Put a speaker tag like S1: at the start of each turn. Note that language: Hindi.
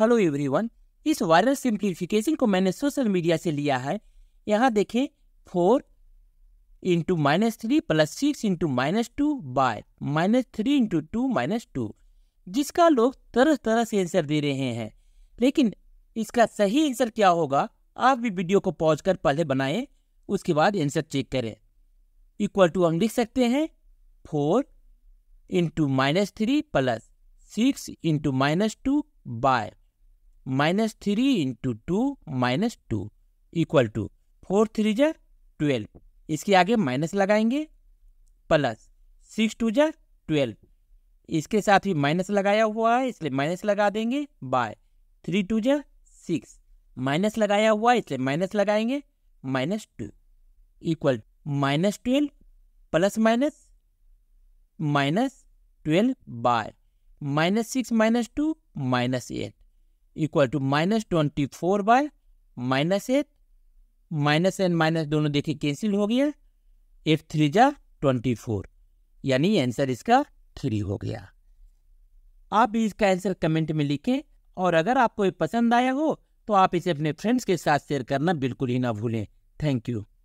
S1: हेलो एवरीवन इस वायरल सिंप्लीफिकेशन को मैंने सोशल मीडिया से लिया है यहाँ देखें four into minus three plus six into minus two by minus three into two minus two जिसका लोग तरह तरह से आंसर दे रहे हैं लेकिन इसका सही आंसर क्या होगा आप भी वीडियो को पॉज कर पहले बनाएं उसके बाद आंसर चेक करें इक्वल टू हम लिख सकते हैं four into minus three plus six into minus two by minus three into two minus two equal to four three जर ट्वेल्व इसके आगे माइनस लगाएंगे प्लस सिक्स टू जर ट्वेल्व इसके साथ ही माइनस लगाया हुआ है इसलिए माइनस लगा देंगे बाय थ्री टू जर सिक्स माइनस लगाया हुआ है इसलिए माइनस लगाएंगे minus two equal minus twelve plus minus minus twelve by minus six minus two minus eight equal to minus twenty four by minus eight minus and minus दोनों देखिए कैंसिल हो गया एट थ्री जा ट्वेंटी फोर यानी आंसर इसका थ्री हो गया आप इसका आंसर कमेंट में लिखें और अगर आपको ये पसंद आया हो तो आप इसे अपने फ्रेंड्स के साथ शेयर करना बिल्कुल ही ना भूलें थैंक यू